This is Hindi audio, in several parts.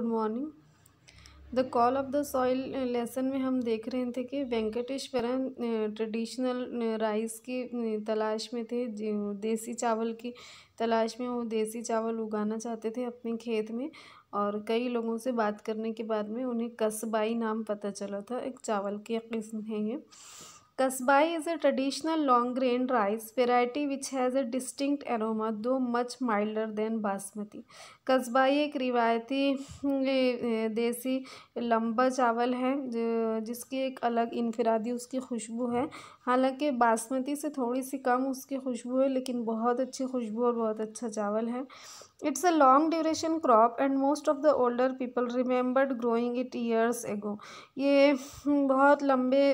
Good morning the call of the soil lesson में हम देख रहे थे कि वेंकटेश्वरन ट्रेडिशनल राइस की तलाश में थे देसी चावल की तलाश में वो देसी चावल उगाना चाहते थे अपने खेत में और कई लोगों से बात करने के बाद में उन्हें कस्बाई नाम पता चला था एक चावल की किस्म है ये Kasbai is a traditional long grain rice variety which has a distinct aroma though much milder than basmati Kasbai एक रिवायती हम्म, देसी लंबा चावल है जिसकी एक अलग इनफरादी उसकी खुशबू है हालांकि बासमती से थोड़ी सी कम उसकी खुशबू है लेकिन बहुत अच्छी खुशबू और बहुत अच्छा चावल है it's a long duration crop and most of the older people remembered growing it years ago ये हम्म, बहुत लंबे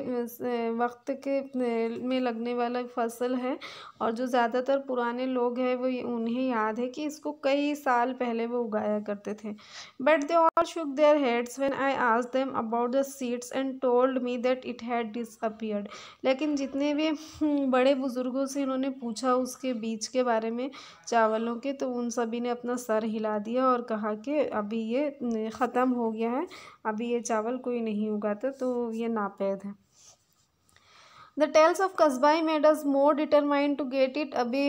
वक्त के में लगने वाला फसल है और जो ज़्यादातर पुराने लोग हैं वो उन्हें याद है कि इसको कई साल पहले वो उगाया करते थे but they all shook their heads when I आज them about the seeds and told me that it had disappeared लेकिन जितने भी हम्म, बड़े बुज़ुर्गों से इन्होंने पूछा उसके बीज के बारे में चावलों के तो उन सभी ने अपना सर हिला दिया और कहा कि अभी ये ख़त्म हो गया है अभी ये चावल कोई नहीं उगाता तो ये नापैद है the tales of Kasbai made us more determined to get it अभी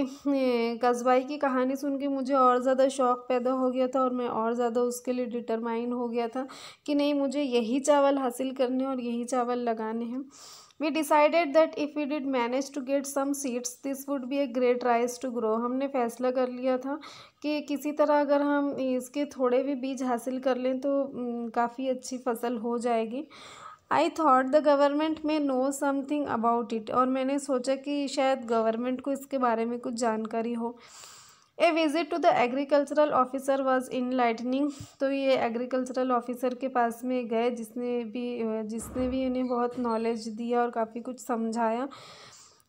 कस्बाई की कहानी सुन के मुझे और ज़्यादा शौक़ पैदा हो गया था और मैं और ज़्यादा उसके लिए डिटरमाइन हो गया था कि नहीं मुझे यही चावल हासिल करने और यही चावल लगाने हैं we decided that if you did manage to get some seeds this would be a great rice to grow हमने फैसला कर लिया था कि किसी तरह अगर हम इसके थोड़े भी बीज हासिल कर लें तो काफ़ी अच्छी फसल हो जाएगी I thought the government may know something about it और मैंने सोचा कि शायद गवर्नमेंट को इसके बारे में कुछ जानकारी हो a visit to the agricultural officer was enlightening तो ये एग्रीकल्चरल ऑफिसर के पास में गए जिसने भी जिसने भी इन्हें बहुत नॉलेज दिया और काफ़ी कुछ समझाया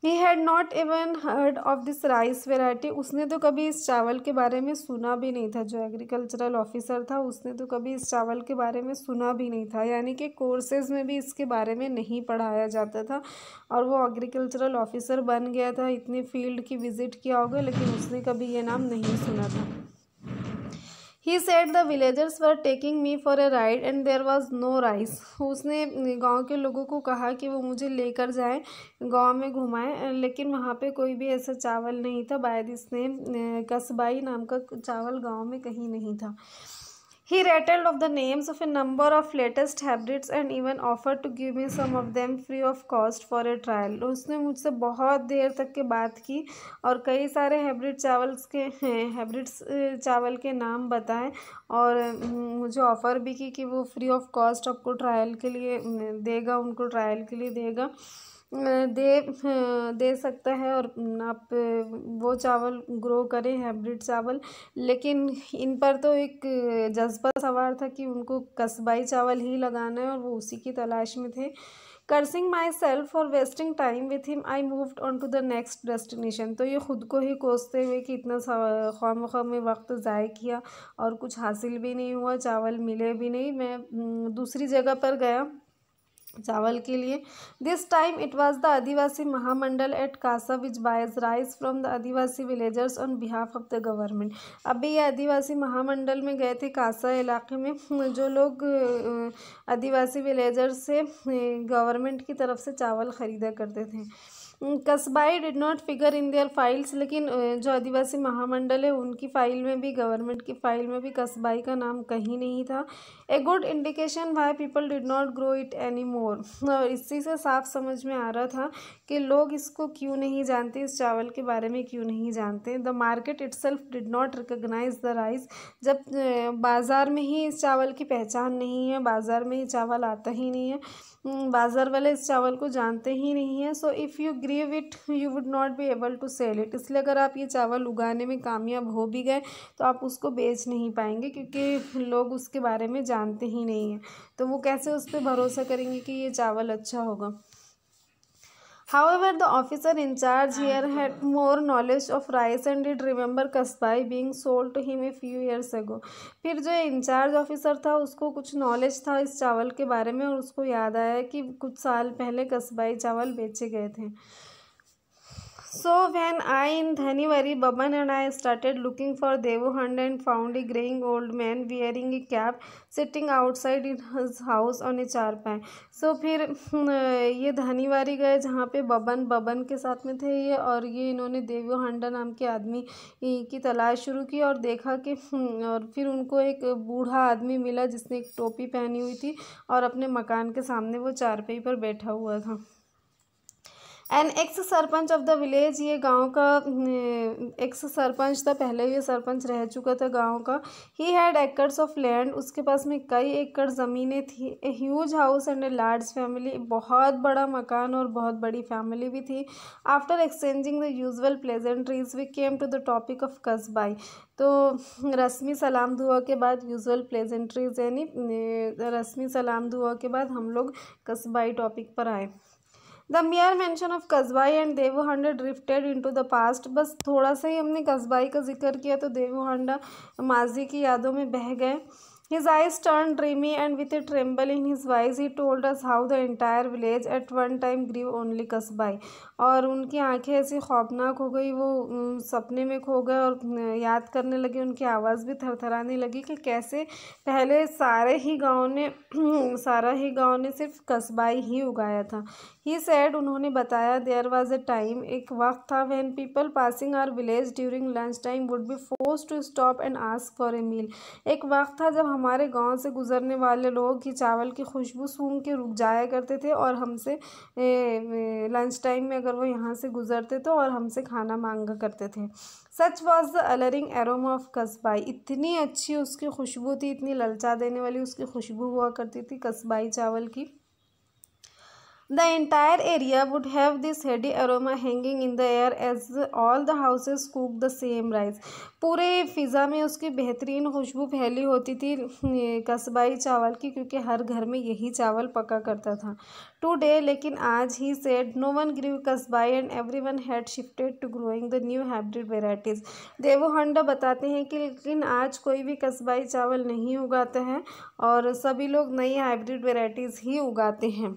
he had not even heard of this rice variety उसने तो कभी इस चावल के बारे में सुना भी नहीं था जो एग्रीकल्चरल ऑफिसर था उसने तो कभी इस चावल के बारे में सुना भी नहीं था यानी कि कोर्सेज में भी इसके बारे में नहीं पढ़ाया जाता था और वो एग्रीकल्चरल ऑफिसर बन गया था इतने फील्ड की विज़िट किया होगा लेकिन उसने कभी ये नाम नहीं सुना था he said the villagers were taking me for a ride and there was no rice उसने गांव के लोगों को कहा कि वो मुझे लेकर जाएं गांव में घुमाएं लेकिन वहाँ पे कोई भी ऐसा चावल नहीं था दिस इसने कस्बाई नाम का चावल गांव में कहीं नहीं था He rattled off the names of a number of latest hybrids and even offered to give me some of them free of cost for a trial. उसने मुझसे बहुत देर तक के बात की और कई सारे हाइब्रिड चावल्स के हैं हाइब्रिड्स चावल के नाम बताएं और मुझे ऑफ़र भी की कि वो फ्री ऑफ कॉस्ट आपको ट्रायल के लिए देगा उनको ट्रायल के लिए देगा दे दे सकता है और आप वो चावल ग्रो करें हाइब्रिड चावल लेकिन इन पर तो एक जज्बा सवार था कि उनको कस्बाई चावल ही लगाना है और वो उसी की तलाश में थे कर्सिंग माई सेल्फ और wasting time with him I moved on to the next destination तो ये ख़ुद को ही कोसते हुए कि इतना खाम खाम में वक्त ज़ाय किया और कुछ हासिल भी नहीं हुआ चावल मिले भी नहीं मैं दूसरी जगह पर गया चावल के लिए this time it was the Adivasi Mahamandal at Kasa which buys rice from the Adivasi villagers on behalf of the government अभी ये आदिवासी महामंडल में गए थे कासा इलाके में जो लोग आदिवासी विलेजर्स से गवर्नमेंट की तरफ से चावल ख़रीदा करते थे Kasbai did not figure in their files लेकिन जो आदिवासी महामंडल है उनकी फ़ाइल में भी गवर्नमेंट की फ़ाइल में भी कस्बाई का नाम कहीं नहीं था a good indication why people did not grow it any more और इसी से साफ समझ में आ रहा था कि लोग इसको क्यों नहीं जानते इस चावल के बारे में क्यों नहीं जानते the market itself did not recognise the rice जब बाज़ार में ही इस चावल की पहचान नहीं है बाज़ार में ही चावल आता ही नहीं है hmm, बाज़ार वाले इस चावल को जानते ही नहीं है so if you grow it you would not be able to sell it इसलिए अगर आप ये चावल उगाने में कामयाब हो भी गए तो आप उसको बेच नहीं पाएंगे क्योंकि लोग उसके बारे में जानते ही नहीं हैं तो वो कैसे उस पर भरोसा करेंगे कि ये चावल अच्छा होगा However, the officer in charge here had more knowledge of rice and did remember Kasbai being sold to him a few years ago. फिर जो इंचार्ज ऑफिसर था उसको कुछ नॉलेज था इस चावल के बारे में और उसको याद आया कि कुछ साल पहले कसबाई चावल बेचे गए थे So when I in Dhaniwari, Baban and I started looking for Devuhand and found a graying old man wearing a cap sitting outside in his house on a चारपाई सो so, फिर ये धनीवारी गए जहाँ पे बबन बबन के साथ में थे ये और ये इन्होंने देवो हंडा नाम के आदमी की तलाश शुरू की और देखा कि और फिर उनको एक बूढ़ा आदमी मिला जिसने एक टोपी पहनी हुई थी और अपने मकान के सामने वो चारपाई पर बैठा हुआ था an ex sarpanch of the village ये गांव का एक्स सरपंच था पहले ये सरपंच रह चुका था गांव का he had acres of land उसके पास में कई एकड़ ज़मीनें थी a huge house and a large family बहुत बड़ा मकान और बहुत बड़ी फैमिली भी थी after exchanging the usual pleasantries we came to the topic of Kasbai तो रस्मी सलाम दुआ के बाद यूजल प्लेजेंट्रीज यानी रस्मी सलाम दुआ के बाद हम लोग कस्बाई टॉपिक पर आए the mere mention of Kasbai and Devohanda drifted into the द पास्ट बस थोड़ा सा ही हमने कस्बाई का जिक्र किया तो देवोहंडा माजी की यादों में बह गए His eyes turned dreamy, and with a tremble in his voice, he told us how the entire village at one time grew only कस्बाई और उनकी आंखें ऐसी खौफनाक हो गई वो सपने में खो गए और याद करने लगे उनकी आवाज़ भी थरथराने लगी कि कैसे पहले सारे ही गाँव ने सारा ही गाँव ने सिर्फ कस्बाई ही उगाया था ही सैड उन्होंने बताया देयर वॉज अ टाइम एक वक्त था when people passing our village during lunch time would be forced to stop and ask for a meal एक वक्त था जब हमारे गांव से गुज़रने वाले लोग ही चावल की खुशबू सूंघ के रुक जाया करते थे और हमसे लंच टाइम में अगर वो यहाँ से गुज़रते तो और हमसे खाना मांगा करते थे such was the alluring aroma of Kasbai इतनी अच्छी उसकी खुशबू थी इतनी ललचा देने वाली उसकी खुशबू हुआ करती थी कस्बाई चावल की The entire area would have this heady aroma hanging in the air as all the houses cook the same rice. पूरे फिज़ा में उसकी बेहतरीन खुशबू फैली होती थी कस्बाई चावल की क्योंकि हर घर में यही चावल पका करता था टू डे लेकिन आज he said no one grew Kasbai and everyone had shifted to growing the new hybrid varieties Devohanda बताते हैं कि लेकिन आज कोई भी कस्बाई चावल नहीं उगाता है और सभी लोग नई हाइब्रिड वेराइटीज़ ही उगाते हैं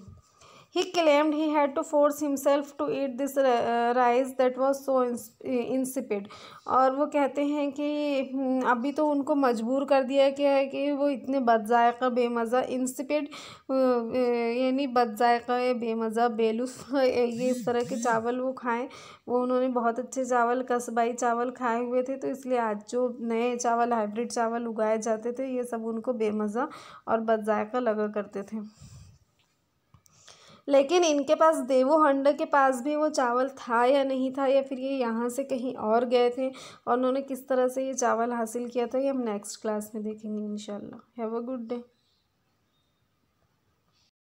he claimed he had to force himself to eat this rice that was so insipid और वो कहते हैं कि हम्म, अभी तो उनको मजबूर कर दिया गया है कि वो इतने बदजायक़ा बेमज़ा इंसिपिड यानी बदजायक़ा बेमज़ा बेलुफ ये इस तरह के चावल वो खाएं वो उन्होंने बहुत अच्छे चावल कस्बाई चावल खाए हुए थे तो इसलिए आज जो नए चावल हाइब्रिड चावल उगाए जाते थे ये सब उनको बेमज़ा और बदजायक़ा लगा करते थे लेकिन इनके पास देवो हंडा के पास भी वो चावल था या नहीं था या फिर ये यहाँ से कहीं और गए थे और उन्होंने किस तरह से ये चावल हासिल किया था ये हम नेक्स्ट क्लास में देखेंगे and have a good day